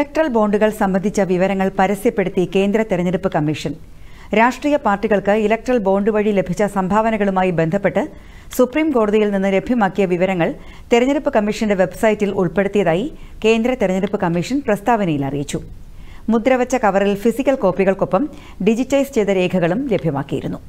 electoral ബോണ്ടുകൾ സംബന്ധിച്ച വിവരങ്ങൾ പരസ്യപ്പെടുത്തി കേന്ദ്ര തെരഞ്ഞെടുപ്പ് കമ്മീഷൻ രാഷ്ട്രീയ പാർട്ടികൾക്ക് ഇലക്ട്രൽ ബോണ്ട് വഴി ലഭിച്ച സംഭാവനകളുമായി ബന്ധപ്പെട്ട് സുപ്രീം കോടതിയിൽ നിന്ന് ലഭ്യമാക്കിയ വിവരങ്ങൾ തെരഞ്ഞെടുപ്പ് കമ്മീഷന്റെ വെബ്സൈറ്റിൽ ഉൾപ്പെടുത്തിയതായി കേന്ദ്ര തെരഞ്ഞെടുപ്പ് കമ്മീഷൻ പ്രസ്താവനയിൽ അറിയിച്ചു മുദ്രവച്ച കവറിൽ ഫിസിക്കൽ കോപ്പികൾക്കൊപ്പം ഡിജിറ്റൈസ് ചെയ്ത രേഖകളും ലഭ്യമാക്കിയിരുന്നു